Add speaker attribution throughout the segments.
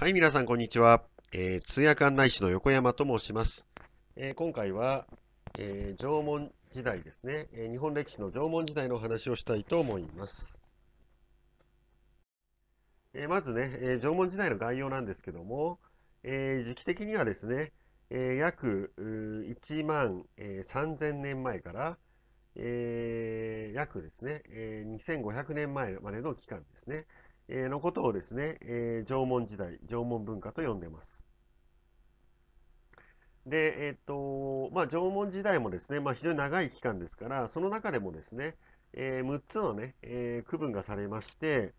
Speaker 1: はい、皆さん、こんにちは。えー、通訳案内士の横山と申します。えー、今回は、えー、縄文時代ですね、え日本歴史の縄文時代の話をしたいと思います。えまずね、え縄文時代の概要なんですけども、え時期的にはですね、え約1万、え3000年前から、え約ですね、え2500年前までの期間ですね。のことをですね、えー、縄文時代、縄文文化と呼んでます。で、えっ、と、まあ、縄文時代もですね、まあ、非常に長い期間ですから、その中でもですね、えー、6つのね、えー、区分がされまして、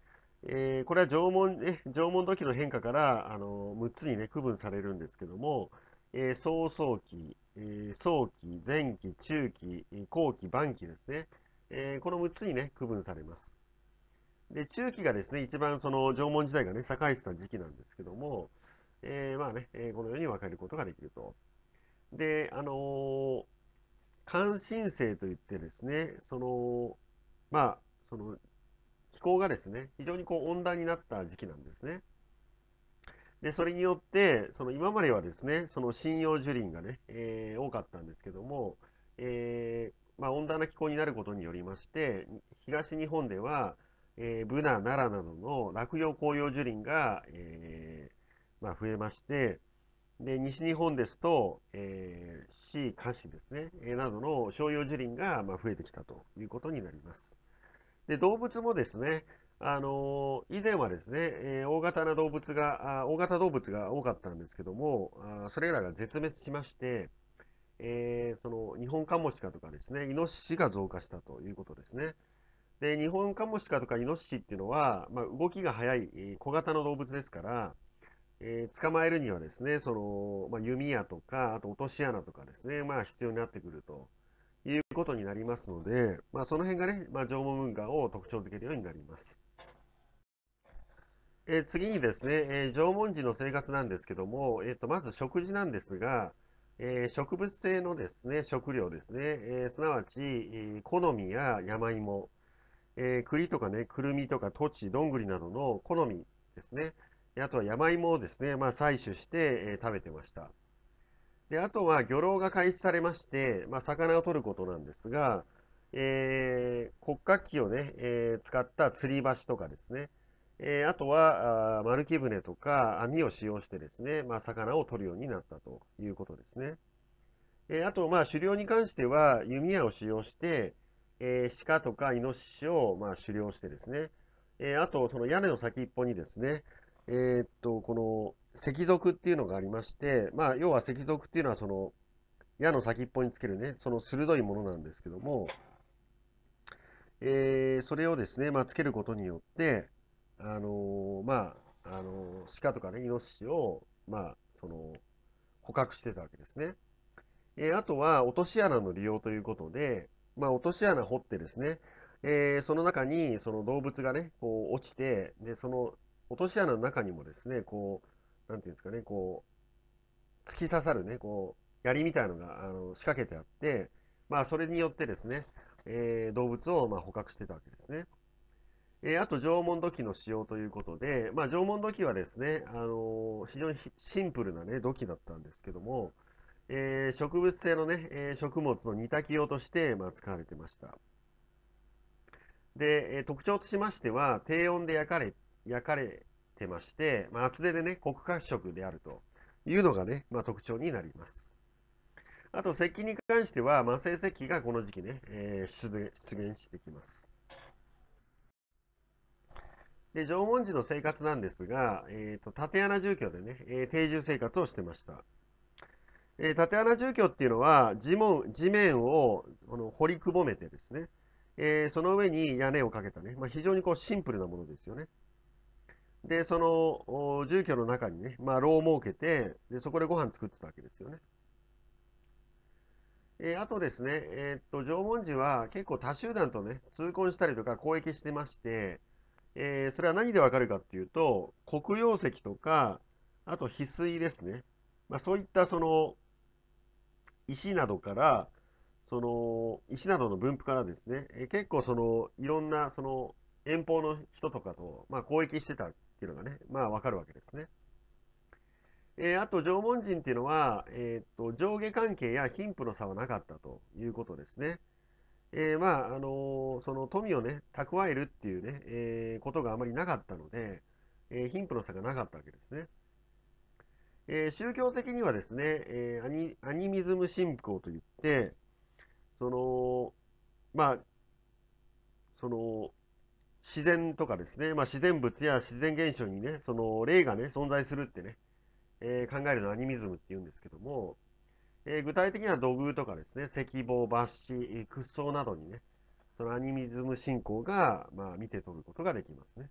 Speaker 1: えー、これは縄文、ね、縄文土器の変化から、あのー、6つにね、区分されるんですけども、えー、早早期、えー、早期、前期、中期、後期、晩期ですね、えー、この6つにね、区分されます。で、中期がですね、一番その縄文時代がね、栄えてた時期なんですけども、えー、まあね、えー、このように分かることができると。で、あのー、関心性といってですね、その、まあ、その、気候がですね、非常にこう温暖になった時期なんですね。で、それによって、その今まではですね、その針葉樹林がね、えー、多かったんですけども、えー、まあ、温暖な気候になることによりまして、東日本では、えー、ブナ、奈良などの落葉紅葉樹林が、えー、まあ、増えまして、で、西日本ですと、えー、市、菓子ですね、えー、などの商用樹林が、まあ、増えてきたということになります。で、動物もですね、あのー、以前はですね、えー、大型な動物があ、大型動物が多かったんですけども、あそれらが絶滅しまして、えー、その、日本カモシカとかですね、イノシシが増加したということですね。で、日本カモシカとかイノシシっていうのは、まあ、動きが速い小型の動物ですから、えー、捕まえるにはですね、その、まあ、弓矢とか、あと落とし穴とかですね、まあ、必要になってくるということになりますので、まあ、その辺がね、まあ、縄文文化を特徴づけるようになります。えー、次にですね、えー、縄文人の生活なんですけども、えっ、と、まず食事なんですが、え植物性のですね、食料ですね、えすなわち、えー、好みや山芋、えー、栗とかね、くるみとか、土地、どんぐりなどの好みですね。あとは山芋をですね、まあ、採取して、えー、食べてました。で、あとは漁労が開始されまして、まあ、魚を取ることなんですが、えー、骨格器をね、えー、使った吊り橋とかですね、えー、あとはあ丸木舟とか網を使用してですね、まあ、魚を取るようになったということですね。えー、あと、まあ、狩猟に関しては弓矢を使用して、えー、鹿とかイノシシを、まあ、狩猟してですね、えー、あとその屋根の先っぽにですね、えー、っとこの石族っていうのがありまして、まあ、要は石族っていうのはその矢の先っぽにつけるねその鋭いものなんですけども、えー、それをですね、まあ、つけることによってあのー、まあ、あのー、鹿とかねイノシシを、まあ、その捕獲してたわけですね。えあとは落とし穴の利用ということで、まあ、落とし穴掘ってですね、えー、その中にその動物がね、こう落ちて、で、その落とし穴の中にもですね、こう、なんていうんですかね、こう、突き刺さるね、こう、槍みたいのがあの仕掛けてあって、まあ、それによってですね、えー、動物をまあ捕獲してたわけですね。えー、あと縄文土器の使用ということで、まあ、縄文土器はですね、あのー、非常にシンプルな、ね、土器だったんですけども、えー、植物性のね、えー、食物の煮炊き用として、まあ、使われてました。で、えー、特徴としましては、低温で焼かれ、焼かれてまして、まあ、厚手でね、黒褐色であるというのがね、まあ、特徴になります。あと、石器に関しては、まあ、成石器がこの時期ね、えー、出現してきます。で縄文人の生活なんですが、えーと、竪穴住居でね、えー、定住生活をしてました。えー、縦穴住居っていうのは地地面をあの掘りくぼめてですね、えー、その上に屋根をかけたね、まあ、非常にこうシンプルなものですよね。で、その住居の中にね、まあ、炉を設けてで、そこでご飯作ってたわけですよね。えー、あとですね、えー、っと縄文人は結構多集団とね、通婚したりとか交易してまして、えー、それは何でわかるかっていうと、黒曜石とか、あと翡翠ですね。まあ、そういったその石などから、その石などの分布からですね、え結構そのいろんなその遠方の人とかと、まあ、交易してたっていうのがね、まあわかるわけですね。えー、あと縄文人っていうのは、えーと、上下関係や貧富の差はなかったということですね。えー、まあ、あのー、その富をね、蓄えるっていうね、えことがあまりなかったので、え貧富の差がなかったわけですね。えー、宗教的にはですね、えー、アニアニミズム信仰といって、その、まあ、その、自然とかですね、まあ、自然物や自然現象にね、その霊がね、存在するってね、えー、考えるのをアニミズムって言うんですけども、えー、具体的には土偶とかですね、石棒、抜歯、屈葬などにね、そのアニミズム信仰が、まあ、見て取ることができますね。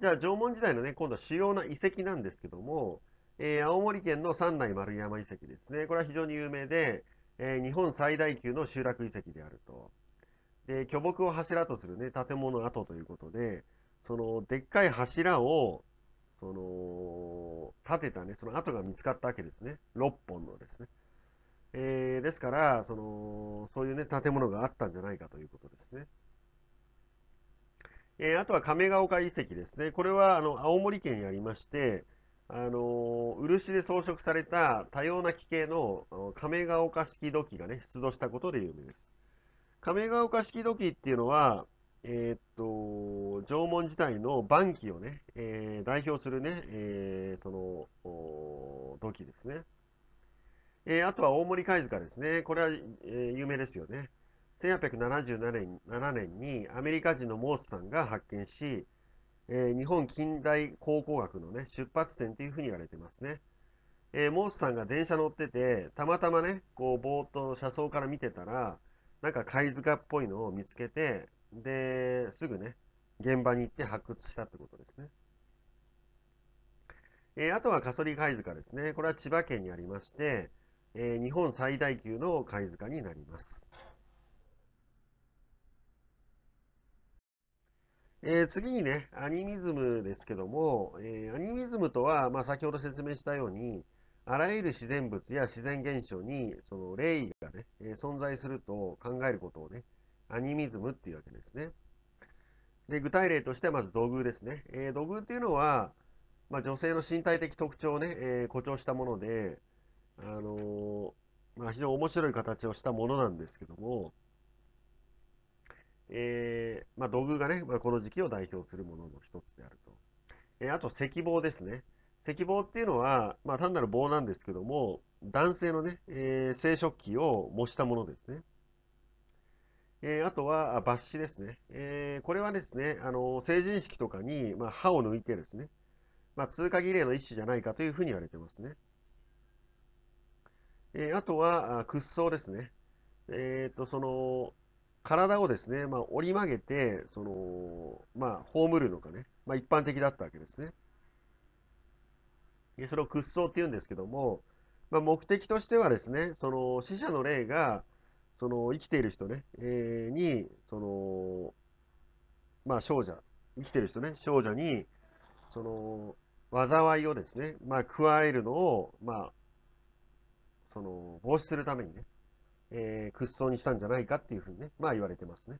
Speaker 1: じゃあ、縄文時代のね、今度は主要な遺跡なんですけども、えー、青森県の三内丸山遺跡ですね。これは非常に有名で、えー、日本最大級の集落遺跡であると。で、巨木を柱とするね、建物跡ということで、その、でっかい柱を、その、建てたね、その跡が見つかったわけですね。6本のですね。えー、ですから、その、そういうね、建物があったんじゃないかということですね。えー、あとは亀ヶ丘遺跡ですね。これはあの青森県にありまして、あの漆で装飾された多様な木系の亀ヶ丘式土器がね、出土したことで有名です。亀ヶ丘式土器っていうのは、えー、っと、縄文時代の晩期をね、えー、代表するね、えー、その土器ですね。えあとは大森貝塚ですね。これは、え有名ですよね。1877年年にアメリカ人のモースさんが発見し、えー、日本近代考古学の、ね、出発点というふうに言われてますね。えー、モースさんが電車乗ってて、たまたまね、こう、ぼーっと車窓から見てたら、なんか貝塚っぽいのを見つけて、で、すぐね、現場に行って発掘したってことですね。えー、あとはカソリ貝塚ですね。これは千葉県にありまして、えー、日本最大級の貝塚になります。えー、次にね、アニミズムですけども、えー、アニミズムとは、まあ、先ほど説明したように、あらゆる自然物や自然現象に、その霊異がね、えー、存在すると考えることをね、アニミズムっていうわけですね。で、具体例としてはまず土偶ですね。え土偶っていうのは、まあ、女性の身体的特徴をね、えー、誇張したもので、あのまあ、非常に面白い形をしたものなんですけども、えー、まあ、土偶がね、まあ、この時期を代表するものの一つであると。えー、あと、石棒ですね。石棒っていうのは、まあ、単なる棒なんですけども、男性のね、えー、生殖器を模したものですね。えー、あとは、抜歯ですね。えー、これはですね、あの成人式とかに、まあ、歯を抜いてですね、まあ、通過儀礼の一種じゃないかというふうに言われてますね。えー、あとは、屈葬ですね。えっ、と、その、体をですね、まあ、折り曲げて、その、まあ、葬るのがね、まあ、一般的だったわけですね。でそれを屈葬っていうんですけども、まあ、目的としてはですね、その死者の霊が、その生きている人ね、えー、に、その、まあ、少女、生きてる人ね、少女に、その、災いをですね、まあ、加えるのを、まあ、その、防止するためにね、えー、屈葬にしたんじゃないかっていうふうにね、まあ言われてますね。